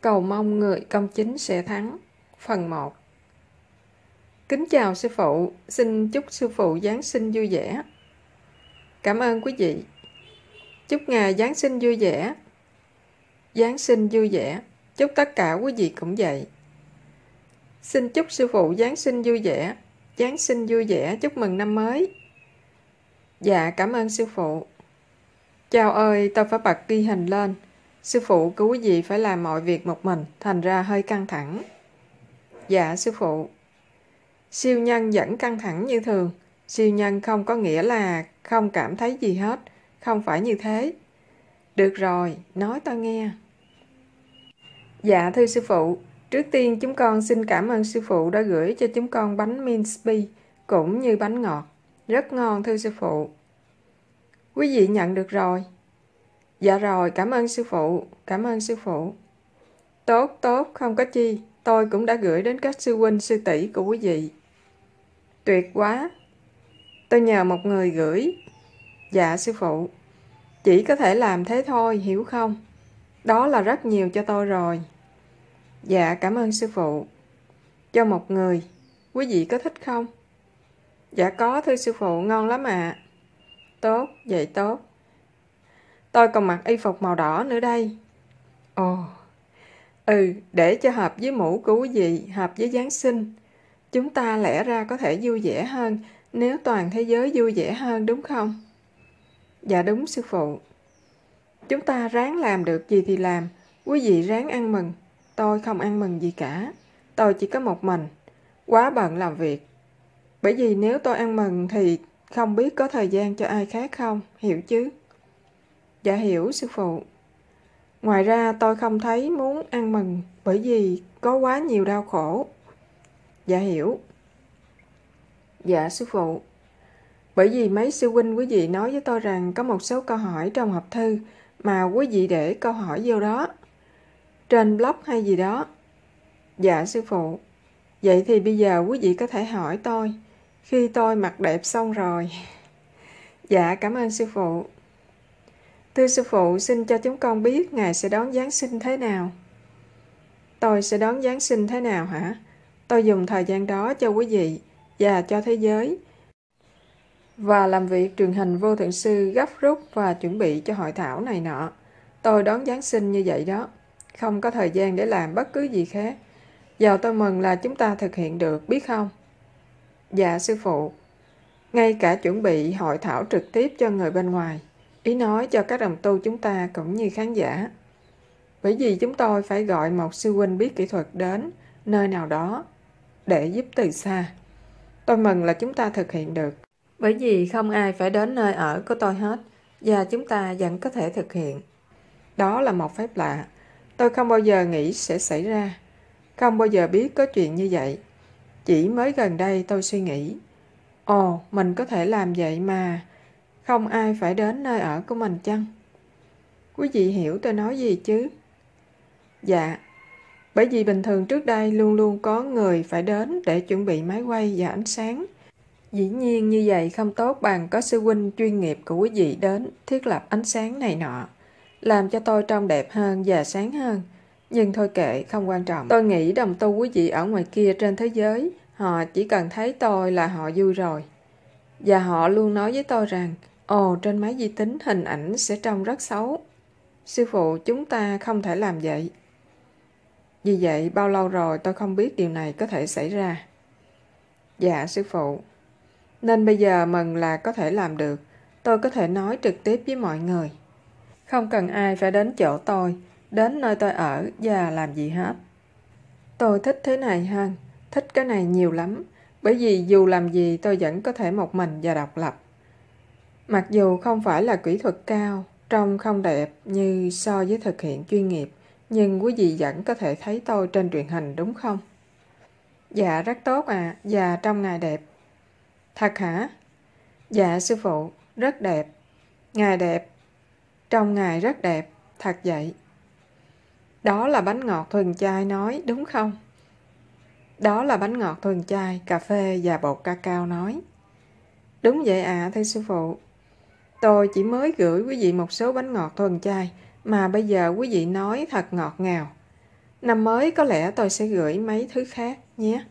Cầu mong người công chính sẽ thắng. Phần 1 Kính chào sư phụ, xin chúc sư phụ Giáng sinh vui vẻ. Cảm ơn quý vị. Chúc ngày Giáng sinh vui vẻ. Giáng sinh vui vẻ. Chúc tất cả quý vị cũng vậy. Xin chúc sư phụ Giáng sinh vui vẻ. Giáng sinh vui vẻ, chúc mừng năm mới. Dạ, cảm ơn sư phụ. Chào ơi, tôi phải bật ghi hình lên. Sư phụ quý vị phải làm mọi việc một mình, thành ra hơi căng thẳng. Dạ, sư phụ. Siêu nhân vẫn căng thẳng như thường. Siêu nhân không có nghĩa là không cảm thấy gì hết. Không phải như thế. Được rồi, nói tôi nghe. Dạ, thưa sư phụ. Trước tiên chúng con xin cảm ơn sư phụ đã gửi cho chúng con bánh minspi cũng như bánh ngọt. Rất ngon thưa sư phụ. Quý vị nhận được rồi. Dạ rồi, cảm ơn sư phụ, cảm ơn sư phụ. Tốt, tốt, không có chi, tôi cũng đã gửi đến các sư huynh sư tỷ của quý vị. Tuyệt quá. Tôi nhờ một người gửi. Dạ sư phụ. Chỉ có thể làm thế thôi, hiểu không? Đó là rất nhiều cho tôi rồi. Dạ cảm ơn sư phụ. Cho một người, quý vị có thích không? Dạ có thưa sư phụ, ngon lắm ạ. À. Tốt, vậy tốt. Tôi còn mặc y phục màu đỏ nữa đây. Ồ, ừ, để cho hợp với mũ của quý vị, hợp với Giáng sinh. Chúng ta lẽ ra có thể vui vẻ hơn nếu toàn thế giới vui vẻ hơn đúng không? Dạ đúng sư phụ. Chúng ta ráng làm được gì thì làm, quý vị ráng ăn mừng. Tôi không ăn mừng gì cả, tôi chỉ có một mình, quá bận làm việc. Bởi vì nếu tôi ăn mừng thì không biết có thời gian cho ai khác không, hiểu chứ? Dạ hiểu sư phụ. Ngoài ra tôi không thấy muốn ăn mừng bởi vì có quá nhiều đau khổ. Dạ hiểu. Dạ sư phụ. Bởi vì mấy sư huynh quý vị nói với tôi rằng có một số câu hỏi trong hộp thư mà quý vị để câu hỏi vô đó. Trên blog hay gì đó. Dạ sư phụ. Vậy thì bây giờ quý vị có thể hỏi tôi khi tôi mặc đẹp xong rồi. Dạ cảm ơn sư phụ. Thưa sư phụ, xin cho chúng con biết Ngài sẽ đón Giáng sinh thế nào. Tôi sẽ đón Giáng sinh thế nào hả? Tôi dùng thời gian đó cho quý vị và cho thế giới. Và làm việc truyền hình vô thượng sư gấp rút và chuẩn bị cho hội thảo này nọ. Tôi đón Giáng sinh như vậy đó. Không có thời gian để làm bất cứ gì khác. Giờ tôi mừng là chúng ta thực hiện được, biết không? Dạ sư phụ. Ngay cả chuẩn bị hội thảo trực tiếp cho người bên ngoài Ý nói cho các đồng tu chúng ta cũng như khán giả. Bởi vì chúng tôi phải gọi một sư huynh biết kỹ thuật đến nơi nào đó để giúp từ xa. Tôi mừng là chúng ta thực hiện được. Bởi vì không ai phải đến nơi ở của tôi hết và chúng ta vẫn có thể thực hiện. Đó là một phép lạ. Tôi không bao giờ nghĩ sẽ xảy ra. Không bao giờ biết có chuyện như vậy. Chỉ mới gần đây tôi suy nghĩ. Ồ, mình có thể làm vậy mà không ai phải đến nơi ở của mình chăng? Quý vị hiểu tôi nói gì chứ? Dạ, bởi vì bình thường trước đây luôn luôn có người phải đến để chuẩn bị máy quay và ánh sáng. Dĩ nhiên như vậy không tốt bằng có sư huynh chuyên nghiệp của quý vị đến thiết lập ánh sáng này nọ, làm cho tôi trông đẹp hơn và sáng hơn. Nhưng thôi kệ, không quan trọng. Tôi nghĩ đồng tu quý vị ở ngoài kia trên thế giới, họ chỉ cần thấy tôi là họ vui rồi. Và họ luôn nói với tôi rằng, Ồ, trên máy vi tính hình ảnh sẽ trông rất xấu. Sư phụ, chúng ta không thể làm vậy. Vì vậy, bao lâu rồi tôi không biết điều này có thể xảy ra. Dạ, sư phụ. Nên bây giờ mừng là có thể làm được. Tôi có thể nói trực tiếp với mọi người. Không cần ai phải đến chỗ tôi, đến nơi tôi ở và làm gì hết. Tôi thích thế này hơn, thích cái này nhiều lắm. Bởi vì dù làm gì tôi vẫn có thể một mình và độc lập. Mặc dù không phải là kỹ thuật cao, trông không đẹp như so với thực hiện chuyên nghiệp, nhưng quý vị vẫn có thể thấy tôi trên truyền hình đúng không? Dạ rất tốt à, và dạ, trong ngài đẹp. Thật hả? Dạ sư phụ, rất đẹp. Ngài đẹp. Trong ngài rất đẹp, thật vậy. Đó là bánh ngọt thuần chai nói, đúng không? Đó là bánh ngọt thuần chai, cà phê và bột ca cao nói. Đúng vậy ạ, à, thưa sư phụ. Tôi chỉ mới gửi quý vị một số bánh ngọt thuần chai, mà bây giờ quý vị nói thật ngọt ngào. Năm mới có lẽ tôi sẽ gửi mấy thứ khác nhé.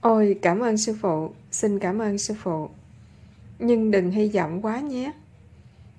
Ôi, cảm ơn sư phụ, xin cảm ơn sư phụ. Nhưng đừng hy vọng quá nhé.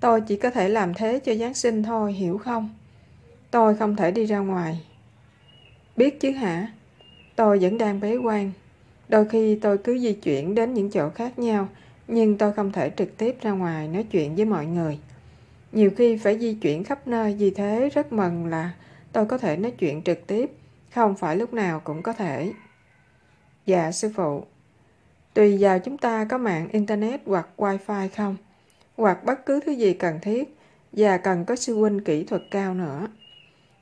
Tôi chỉ có thể làm thế cho Giáng sinh thôi, hiểu không? Tôi không thể đi ra ngoài. Biết chứ hả? Tôi vẫn đang bế quan. Đôi khi tôi cứ di chuyển đến những chỗ khác nhau nhưng tôi không thể trực tiếp ra ngoài nói chuyện với mọi người. Nhiều khi phải di chuyển khắp nơi vì thế rất mừng là tôi có thể nói chuyện trực tiếp, không phải lúc nào cũng có thể. Dạ sư phụ, tùy vào chúng ta có mạng Internet hoặc wifi không, hoặc bất cứ thứ gì cần thiết và cần có sư huynh kỹ thuật cao nữa.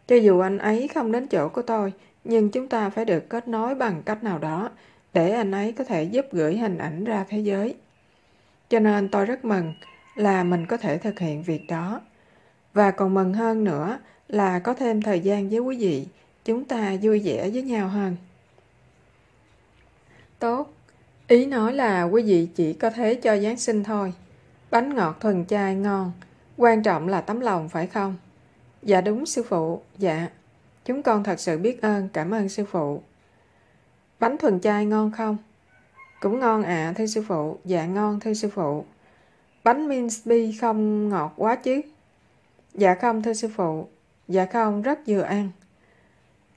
Cho dù anh ấy không đến chỗ của tôi, nhưng chúng ta phải được kết nối bằng cách nào đó để anh ấy có thể giúp gửi hình ảnh ra thế giới. Cho nên tôi rất mừng là mình có thể thực hiện việc đó. Và còn mừng hơn nữa là có thêm thời gian với quý vị, chúng ta vui vẻ với nhau hơn. Tốt, ý nói là quý vị chỉ có thế cho Giáng sinh thôi. Bánh ngọt thuần chai ngon, quan trọng là tấm lòng phải không? Dạ đúng sư phụ, dạ. Chúng con thật sự biết ơn, cảm ơn sư phụ. Bánh thuần chai ngon không? Cũng ngon à, thưa sư phụ. Dạ ngon, thưa sư phụ. Bánh mince pie không ngọt quá chứ? Dạ không, thưa sư phụ. Dạ không, rất vừa ăn.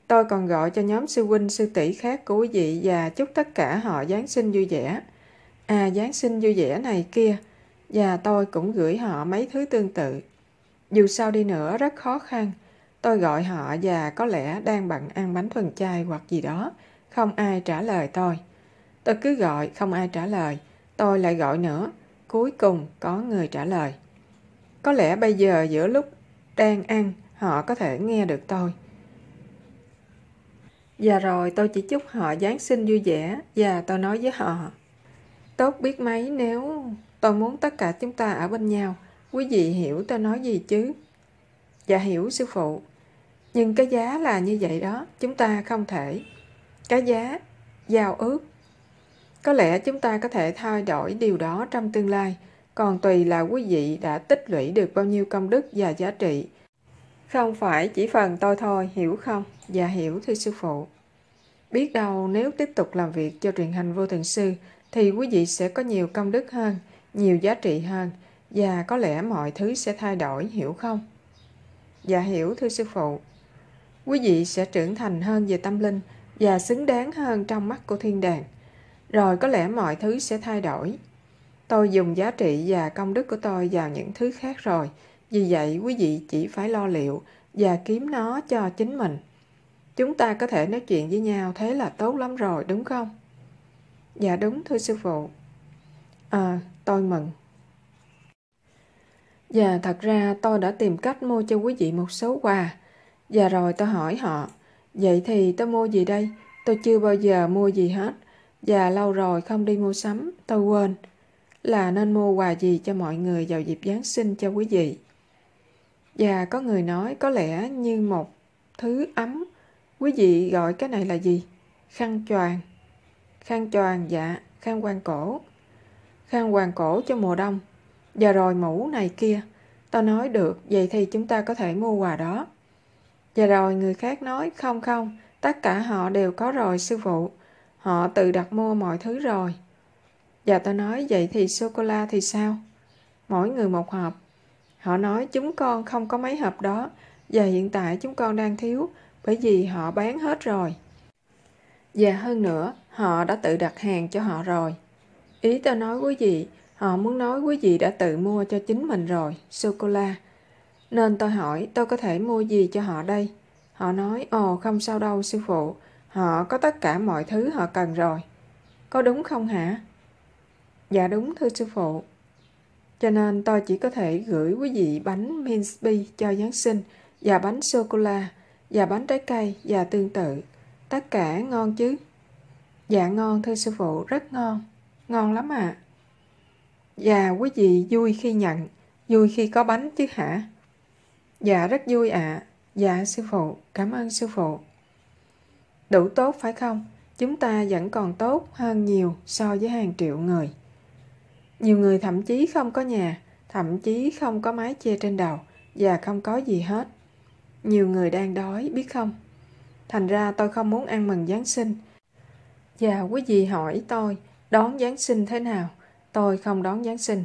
Tôi còn gọi cho nhóm sư huynh, sư tỷ khác của quý vị và chúc tất cả họ Giáng sinh vui vẻ. À, Giáng sinh vui vẻ này kia. Và tôi cũng gửi họ mấy thứ tương tự. Dù sao đi nữa rất khó khăn. Tôi gọi họ và có lẽ đang bận ăn bánh thuần chay hoặc gì đó. Không ai trả lời tôi. Tôi cứ gọi, không ai trả lời. Tôi lại gọi nữa. Cuối cùng có người trả lời. Có lẽ bây giờ giữa lúc đang ăn, họ có thể nghe được tôi. Và dạ rồi tôi chỉ chúc họ Giáng sinh vui vẻ và tôi nói với họ. Tốt biết mấy nếu tôi muốn tất cả chúng ta ở bên nhau. Quý vị hiểu tôi nói gì chứ? Dạ hiểu sư phụ. Nhưng cái giá là như vậy đó, chúng ta không thể. Cái giá, giao ước có lẽ chúng ta có thể thay đổi điều đó trong tương lai, còn tùy là quý vị đã tích lũy được bao nhiêu công đức và giá trị. Không phải chỉ phần tôi thôi, hiểu không? Dạ hiểu thưa sư phụ. Biết đâu nếu tiếp tục làm việc cho truyền hành vô thượng sư thì quý vị sẽ có nhiều công đức hơn, nhiều giá trị hơn và có lẽ mọi thứ sẽ thay đổi, hiểu không? Dạ hiểu thưa sư phụ. Quý vị sẽ trưởng thành hơn về tâm linh và xứng đáng hơn trong mắt của thiên đàng rồi có lẽ mọi thứ sẽ thay đổi tôi dùng giá trị và công đức của tôi vào những thứ khác rồi vì vậy quý vị chỉ phải lo liệu và kiếm nó cho chính mình chúng ta có thể nói chuyện với nhau thế là tốt lắm rồi đúng không dạ đúng thưa sư phụ à tôi mừng và dạ, thật ra tôi đã tìm cách mua cho quý vị một số quà và dạ rồi tôi hỏi họ vậy thì tôi mua gì đây tôi chưa bao giờ mua gì hết và lâu rồi không đi mua sắm, tôi quên là nên mua quà gì cho mọi người vào dịp Giáng sinh cho quý vị. Và có người nói có lẽ như một thứ ấm, quý vị gọi cái này là gì? Khăn choàng. Khăn choàng dạ, khăn quàng cổ. Khăn quàng cổ cho mùa đông. Và rồi mũ này kia, tao nói được, vậy thì chúng ta có thể mua quà đó. Và rồi người khác nói, không không, tất cả họ đều có rồi sư phụ. Họ tự đặt mua mọi thứ rồi. giờ tôi nói vậy thì sô-cô-la thì sao? Mỗi người một hộp. Họ nói chúng con không có mấy hộp đó và hiện tại chúng con đang thiếu bởi vì họ bán hết rồi. Và hơn nữa, họ đã tự đặt hàng cho họ rồi. Ý tôi nói quý vị, họ muốn nói quý vị đã tự mua cho chính mình rồi, sô-cô-la. Nên tôi hỏi tôi có thể mua gì cho họ đây? Họ nói, ồ không sao đâu sư phụ, Họ có tất cả mọi thứ họ cần rồi. Có đúng không hả? Dạ đúng thưa sư phụ. Cho nên tôi chỉ có thể gửi quý vị bánh mince pie cho Giáng sinh và bánh sô-cô-la và bánh trái cây và tương tự. Tất cả ngon chứ? Dạ ngon thưa sư phụ, rất ngon. Ngon lắm ạ. À. Dạ quý vị vui khi nhận, vui khi có bánh chứ hả? Dạ rất vui ạ. À. Dạ sư phụ, cảm ơn sư phụ. Đủ tốt phải không? Chúng ta vẫn còn tốt hơn nhiều so với hàng triệu người. Nhiều người thậm chí không có nhà, thậm chí không có mái che trên đầu và không có gì hết. Nhiều người đang đói, biết không? Thành ra tôi không muốn ăn mừng Giáng sinh. Và quý vị hỏi tôi đón Giáng sinh thế nào? Tôi không đón Giáng sinh.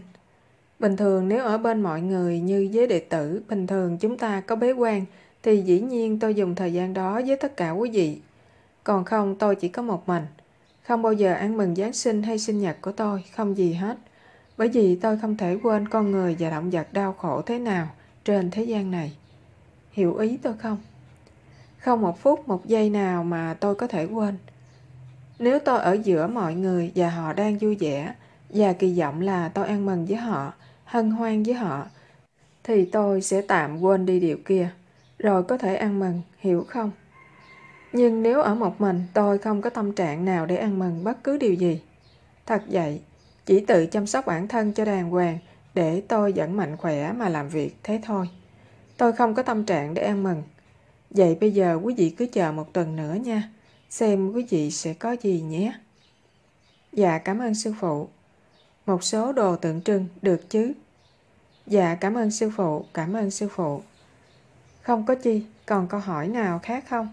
Bình thường nếu ở bên mọi người như giới đệ tử, bình thường chúng ta có bế quan, thì dĩ nhiên tôi dùng thời gian đó với tất cả quý vị còn không tôi chỉ có một mình. Không bao giờ ăn mừng Giáng sinh hay sinh nhật của tôi, không gì hết. Bởi vì tôi không thể quên con người và động vật đau khổ thế nào trên thế gian này. Hiểu ý tôi không? Không một phút, một giây nào mà tôi có thể quên. Nếu tôi ở giữa mọi người và họ đang vui vẻ và kỳ vọng là tôi ăn mừng với họ, hân hoan với họ, thì tôi sẽ tạm quên đi điều kia, rồi có thể ăn mừng, hiểu không? Nhưng nếu ở một mình, tôi không có tâm trạng nào để ăn mừng bất cứ điều gì. Thật vậy, chỉ tự chăm sóc bản thân cho đàng hoàng để tôi vẫn mạnh khỏe mà làm việc thế thôi. Tôi không có tâm trạng để ăn mừng. Vậy bây giờ quý vị cứ chờ một tuần nữa nha, xem quý vị sẽ có gì nhé. Dạ cảm ơn sư phụ. Một số đồ tượng trưng được chứ? Dạ cảm ơn sư phụ, cảm ơn sư phụ. Không có chi, còn câu hỏi nào khác không?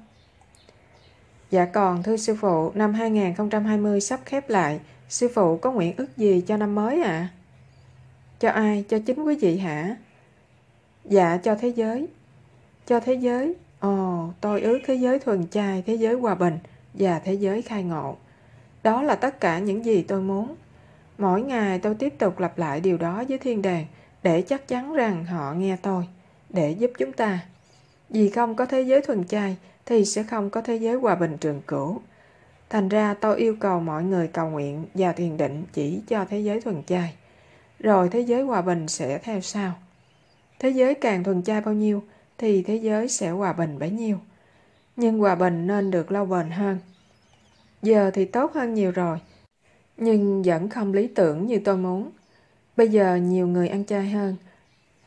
Dạ còn, thưa sư phụ, năm 2020 sắp khép lại. Sư phụ có nguyện ước gì cho năm mới ạ? À? Cho ai? Cho chính quý vị hả? Dạ, cho thế giới. Cho thế giới? Ồ, tôi ước thế giới thuần chai, thế giới hòa bình và thế giới khai ngộ. Đó là tất cả những gì tôi muốn. Mỗi ngày tôi tiếp tục lặp lại điều đó với thiên đàng để chắc chắn rằng họ nghe tôi, để giúp chúng ta. Vì không có thế giới thuần chai, thì sẽ không có thế giới hòa bình trường cửu. Thành ra tôi yêu cầu mọi người cầu nguyện và thiền định chỉ cho thế giới thuần chay. Rồi thế giới hòa bình sẽ theo sau. Thế giới càng thuần chay bao nhiêu thì thế giới sẽ hòa bình bấy nhiêu. Nhưng hòa bình nên được lâu bền hơn. Giờ thì tốt hơn nhiều rồi, nhưng vẫn không lý tưởng như tôi muốn. Bây giờ nhiều người ăn chay hơn,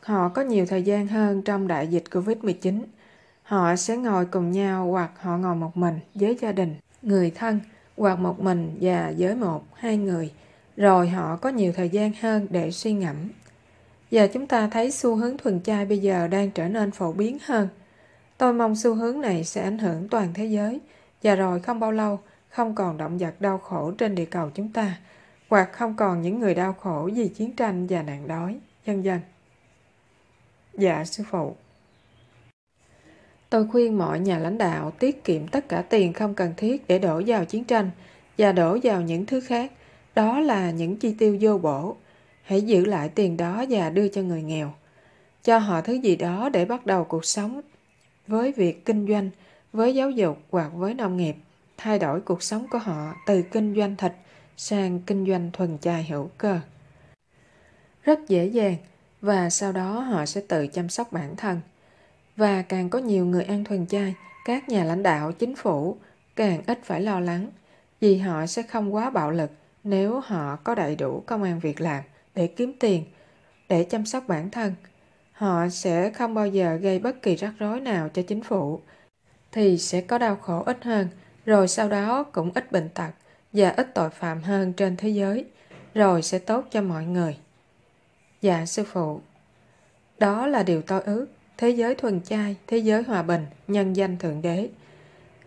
họ có nhiều thời gian hơn trong đại dịch Covid-19 Họ sẽ ngồi cùng nhau hoặc họ ngồi một mình với gia đình, người thân, hoặc một mình và với một, hai người, rồi họ có nhiều thời gian hơn để suy ngẫm. Và chúng ta thấy xu hướng thuần chay bây giờ đang trở nên phổ biến hơn. Tôi mong xu hướng này sẽ ảnh hưởng toàn thế giới và rồi không bao lâu không còn động vật đau khổ trên địa cầu chúng ta hoặc không còn những người đau khổ vì chiến tranh và nạn đói, vân vân. Dạ sư phụ. Tôi khuyên mọi nhà lãnh đạo tiết kiệm tất cả tiền không cần thiết để đổ vào chiến tranh và đổ vào những thứ khác, đó là những chi tiêu vô bổ. Hãy giữ lại tiền đó và đưa cho người nghèo. Cho họ thứ gì đó để bắt đầu cuộc sống với việc kinh doanh, với giáo dục hoặc với nông nghiệp, thay đổi cuộc sống của họ từ kinh doanh thịt sang kinh doanh thuần chai hữu cơ. Rất dễ dàng và sau đó họ sẽ tự chăm sóc bản thân và càng có nhiều người ăn thuần chay, các nhà lãnh đạo, chính phủ càng ít phải lo lắng vì họ sẽ không quá bạo lực nếu họ có đầy đủ công an việc làm để kiếm tiền, để chăm sóc bản thân. Họ sẽ không bao giờ gây bất kỳ rắc rối nào cho chính phủ, thì sẽ có đau khổ ít hơn, rồi sau đó cũng ít bệnh tật và ít tội phạm hơn trên thế giới, rồi sẽ tốt cho mọi người. Dạ sư phụ, đó là điều tôi ước thế giới thuần chay, thế giới hòa bình, nhân danh Thượng Đế.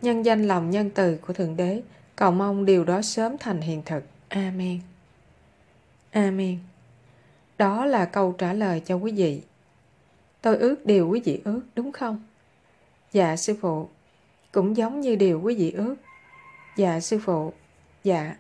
Nhân danh lòng nhân từ của Thượng Đế, cầu mong điều đó sớm thành hiện thực. Amen. Amen. Đó là câu trả lời cho quý vị. Tôi ước điều quý vị ước, đúng không? Dạ sư phụ, cũng giống như điều quý vị ước. Dạ sư phụ, dạ